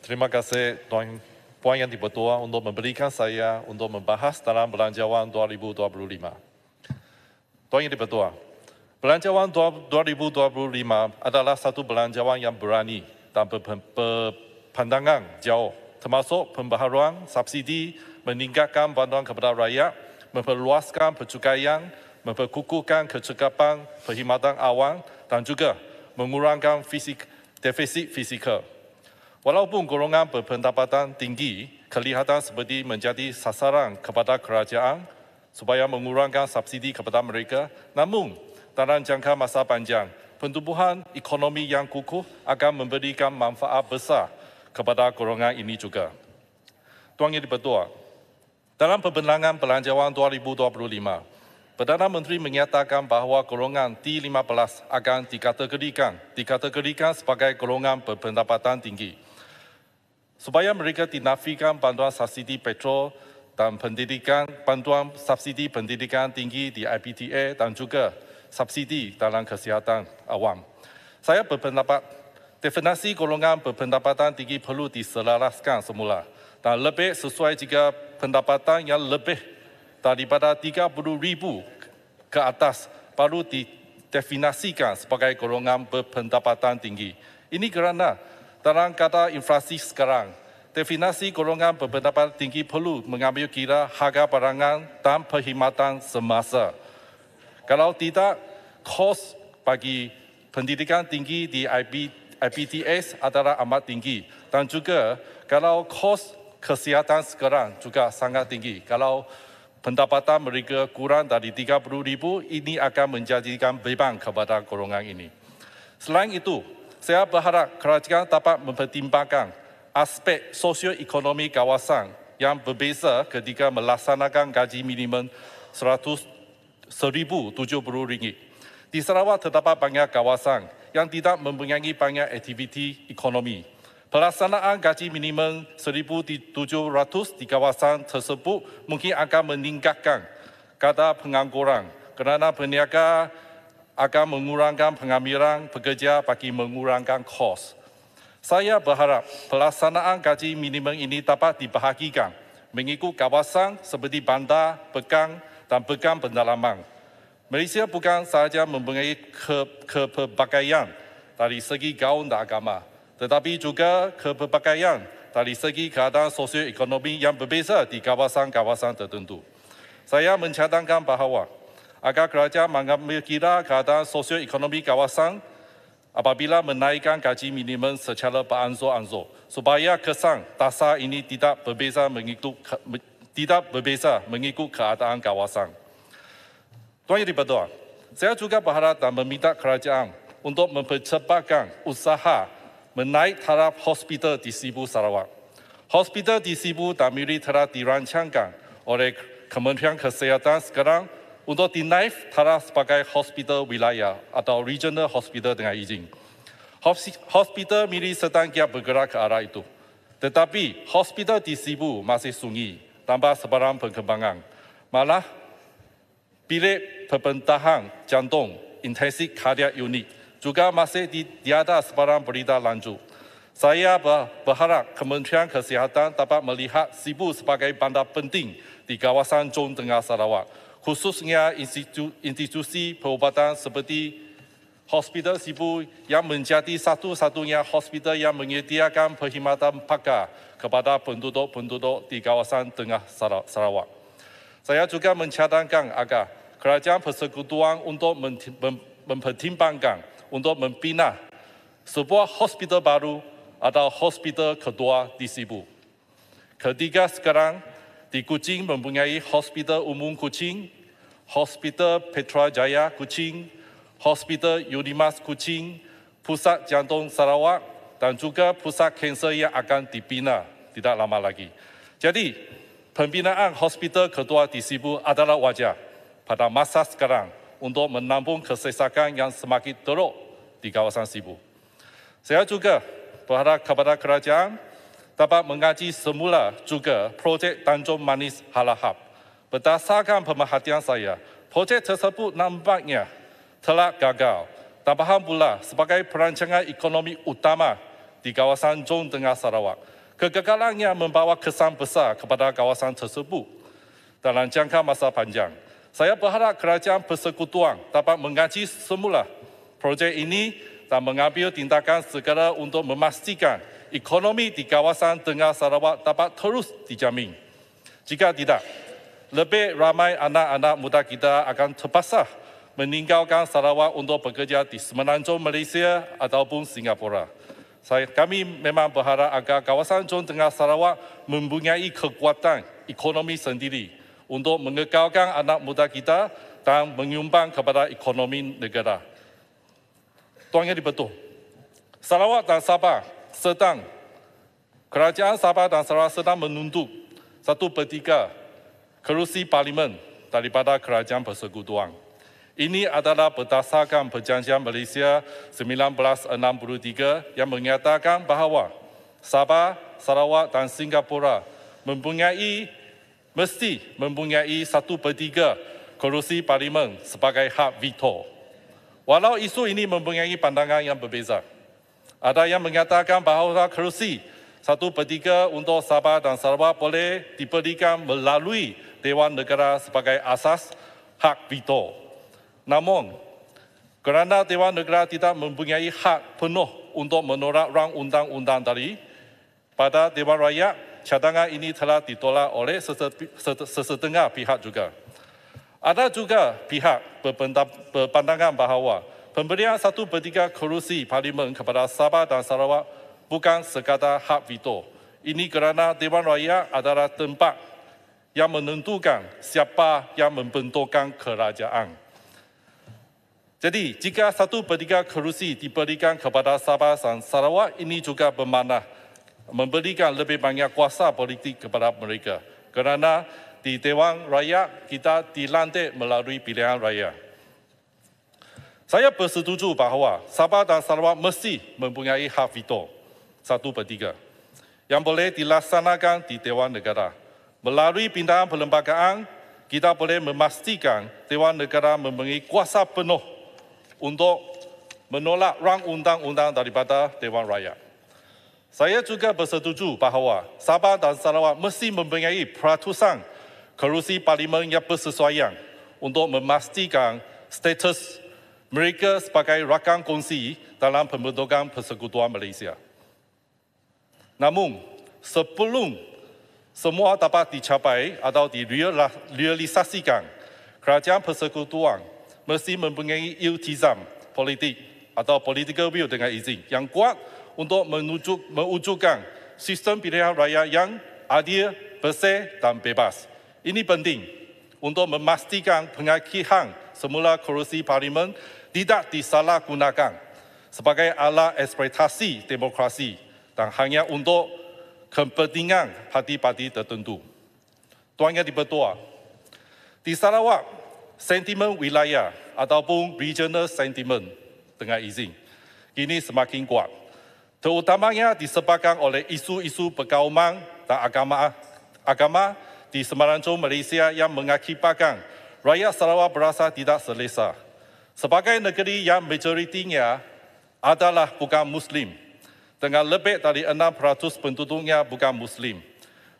Terima kasih Tuan Puan Yang Dipertua untuk memberikan saya untuk membahas dalam Belanjawan 2025. Tuan Yang Dipertua, Belanjawan 2025 adalah satu belanjawan yang berani dan berpandangan jauh termasuk pembaharuan subsidi, meningkatkan bantuan kepada rakyat, memperluaskan percukaian, memperkukuhkan kecekapan perkhidmatan awam, dan juga mengurangkan fisik, defisit fizikal. Walaupun golongan berpendapatan tinggi kelihatan seperti menjadi sasaran kepada kerajaan supaya mengurangkan subsidi kepada mereka, namun dalam jangka masa panjang, pertumbuhan ekonomi yang kukuh akan memberikan manfaat besar kepada golongan ini juga. Tuan Yang Dipertua, dalam pembenangan Belanjawan 2025, Perdana Menteri menyatakan bahawa golongan t 15 akan dikategorikan, dikategorikan sebagai golongan berpendapatan tinggi. Supaya mereka dinafikan bantuan subsidi petrol dan pendidikan, bantuan subsidi pendidikan tinggi di IPTA dan juga subsidi dalam kesihatan awam. Saya berpendapat definisi golongan berpendapatan tinggi perlu diselaraskan semula dan lebih sesuai jika pendapatan yang lebih daripada ribu ke atas perlu didefinasikan sebagai golongan berpendapatan tinggi. Ini kerana dalam kata inflasi sekarang, definasi golongan berpendapatan tinggi perlu mengambil kira harga barangan dan perkhidmatan semasa. Kalau tidak, kos bagi pendidikan tinggi di IB, IBTS adalah amat tinggi. Dan juga kalau kos kesihatan sekarang juga sangat tinggi. Kalau pendapatan mereka kurang dari 30 ribu, ini akan menjadikan beban kepada golongan ini. Selain itu, saya berharap kerajaan dapat mempertimbangkan aspek sosioekonomi kawasan yang berbeza ketika melaksanakan gaji minimum RM1,070. Di Sarawak terdapat banyak kawasan yang tidak mempunyai banyak aktiviti ekonomi. Pelaksanaan gaji minimum RM1,700 di kawasan tersebut mungkin akan meningkatkan kata pengangguran kerana peniaga akan mengurangkan pengambilan pekerja bagi mengurangkan kos. Saya berharap pelaksanaan gaji minimum ini dapat dibahagikan mengikut kawasan seperti bandar, pekan dan pekan pendalaman. Malaysia bukan sahaja mempunyai ke kepelbagaian dari segi gaun dan agama, tetapi juga keberpakaian dari segi keadaan ekonomi yang berbeza di kawasan-kawasan tertentu. Saya mencadangkan bahawa agar kerajaan mengambil kira keadaan ekonomi kawasan apabila menaikkan gaji minimum secara beransur-ansur supaya kesan dasar ini tidak berbeza mengikut tidak berbeza mengikut keadaan kawasan. Tuan Yeri Berdoa, saya juga berharap dan meminta kerajaan untuk mempercepatkan usaha menaik taraf hospital di Sibu Sarawak. Hospital di Sibu dan Miri telah dirancangkan oleh Kementerian Kesehatan sekarang untuk dinaif taraf sebagai hospital wilayah atau regional hospital dengan izin. Hospital Miri sedang giat bergerak ke arah itu. Tetapi hospital di Sibu masih sungi tanpa sebarang perkembangan. Malah bilik perbentahan jantung intensive kardiak unit juga masih di, di atas barang berita lanjut. Saya berharap Kementerian Kesihatan dapat melihat Sibu sebagai bandar penting di kawasan Jom Tengah Sarawak, khususnya institu, institusi perubatan seperti Hospital Sibu yang menjadi satu-satunya hospital yang menyediakan perkhidmatan pakar kepada penduduk-penduduk di kawasan Tengah Sarawak. Saya juga mencadangkan agar Kerajaan Persekutuan untuk mempertimbangkan mem mem untuk membina sebuah hospital baru atau hospital kedua di Sibu. Ketiga sekarang di Kuching mempunyai Hospital Umum Kuching, Hospital Petra Jaya Kuching, Hospital Unimas Kuching, Pusat Jantung Sarawak dan juga Pusat Kanser yang akan dibina tidak lama lagi. Jadi, pembinaan hospital kedua di Sibu adalah wajah pada masa sekarang untuk menampung kesesakan yang semakin teruk di kawasan Sibu. Saya juga berharap kepada kerajaan dapat mengaji semula juga projek Tanjung Manis Halahab. Berdasarkan pemerhatian saya, projek tersebut nampaknya telah gagal. Tambahan pula sebagai perancangan ekonomi utama di kawasan Jong Tengah Sarawak. Kegagalannya membawa kesan besar kepada kawasan tersebut dalam jangka masa panjang. Saya berharap kerajaan persekutuan dapat mengaji semula projek ini dan mengambil tindakan segera untuk memastikan ekonomi di kawasan Tengah Sarawak dapat terus dijamin. Jika tidak, lebih ramai anak-anak muda kita akan terpaksa meninggalkan Sarawak untuk bekerja di semenanjung Malaysia ataupun Singapura. Saya, kami memang berharap agar kawasan Jom Tengah Sarawak mempunyai kekuatan ekonomi sendiri untuk mengekalkan anak muda kita dan menyumbang kepada ekonomi negara. Tuan Yang Dipertuan, Sarawak dan Sabah sedang, kerajaan Sabah dan Sarawak sedang menuntut satu per tiga kerusi parlimen daripada kerajaan persekutuan. Ini adalah berdasarkan perjanjian Malaysia 1963 yang menyatakan bahawa Sabah, Sarawak dan Singapura mempunyai mesti mempunyai satu per tiga kerusi parlimen sebagai hak veto. Walau isu ini mempunyai pandangan yang berbeza. Ada yang mengatakan bahawa kerusi satu per tiga untuk Sabah dan Sarawak boleh diberikan melalui Dewan Negara sebagai asas hak veto. Namun, kerana Dewan Negara tidak mempunyai hak penuh untuk menolak rang undang-undang dari pada Dewan Rakyat cadangan ini telah ditolak oleh sesetengah pihak juga. Ada juga pihak berpandangan bahawa pemberian satu pertiga kerusi parlimen kepada Sabah dan Sarawak bukan sekadar hak veto. Ini kerana Dewan Raya adalah tempat yang menentukan siapa yang membentukkan kerajaan. Jadi, jika satu pertiga kerusi diberikan kepada Sabah dan Sarawak, ini juga bermakna memberikan lebih banyak kuasa politik kepada mereka kerana di Dewan Raya kita dilantik melalui pilihan raya. Saya bersetuju bahawa Sabah dan Sarawak mesti mempunyai hak veto satu per tiga yang boleh dilaksanakan di Dewan Negara. Melalui pindahan perlembagaan, kita boleh memastikan Dewan Negara mempunyai kuasa penuh untuk menolak rang undang-undang daripada Dewan Rakyat. Saya juga bersetuju bahawa Sabah dan Sarawak mesti mempunyai peratusan kerusi parlimen yang bersesuaian untuk memastikan status mereka sebagai rakan kongsi dalam pembentukan persekutuan Malaysia. Namun, sebelum semua dapat dicapai atau direalisasikan, kerajaan persekutuan mesti mempunyai iltizam politik atau political will dengan izin yang kuat untuk menuju, mewujudkan sistem pilihan raya yang adil, bersih dan bebas. Ini penting untuk memastikan pengakhiran semula kerusi parlimen tidak disalahgunakan sebagai alat ekspektasi demokrasi dan hanya untuk kepentingan parti-parti tertentu. Tuan Yang Dipertua, di Sarawak, sentimen wilayah ataupun regional sentiment dengan izin. Kini semakin kuat. Terutamanya disebabkan oleh isu-isu perkauman dan agama agama di Semenanjung Malaysia yang mengakibatkan rakyat Sarawak berasa tidak selesa. Sebagai negeri yang majoritinya adalah bukan Muslim, dengan lebih dari 6% penduduknya bukan Muslim.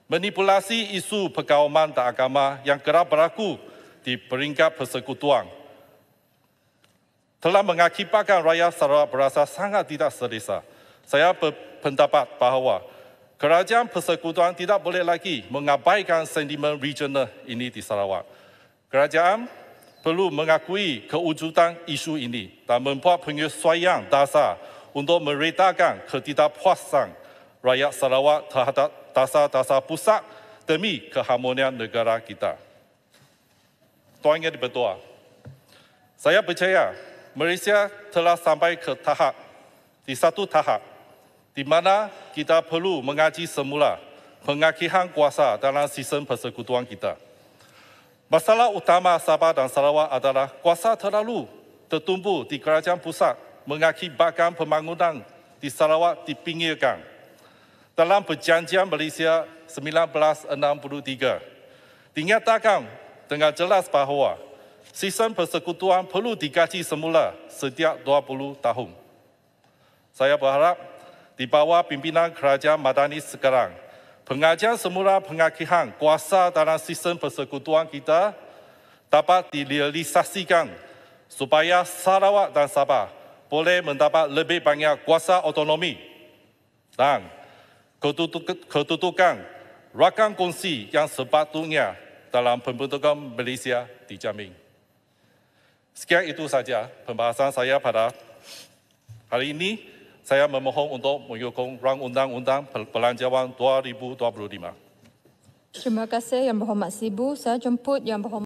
Manipulasi isu perkauman dan agama yang kerap berlaku di peringkat persekutuan telah mengakibatkan rakyat Sarawak berasa sangat tidak selesa. Saya berpendapat bahawa kerajaan persekutuan tidak boleh lagi mengabaikan sentimen regional ini di Sarawak. Kerajaan perlu mengakui kewujudan isu ini dan membuat penyesuaian dasar untuk meredakan ketidakpuasan rakyat Sarawak terhadap dasar-dasar pusat demi keharmonian negara kita. Tuan Yang Dipertua, saya percaya Malaysia telah sampai ke tahap, di satu tahap, di mana kita perlu mengaji semula pengakihan kuasa dalam sistem persekutuan kita. Masalah utama Sabah dan Sarawak adalah kuasa terlalu tertumbuh di kerajaan pusat mengakibatkan pembangunan di Sarawak dipinggirkan. Dalam perjanjian Malaysia 1963, dinyatakan dengan jelas bahawa si persekutuan perlu digaji semula setiap 20 tahun. Saya berharap di bawah pimpinan kerajaan madani sekarang, pengajian semula pengakihan kuasa dalam sistem persekutuan kita dapat direalisasikan supaya Sarawak dan Sabah boleh mendapat lebih banyak kuasa otonomi dan ketutukan rakan kongsi yang sepatutnya dalam pembentukan Malaysia dijamin. Sekian itu saja pembahasan saya pada hari ini. Saya memohon untuk menyokong Rang Undang-Undang Pelanjawan 2025. Terima kasih Yang Berhormat Sibu. Saya jemput Yang Berhormat.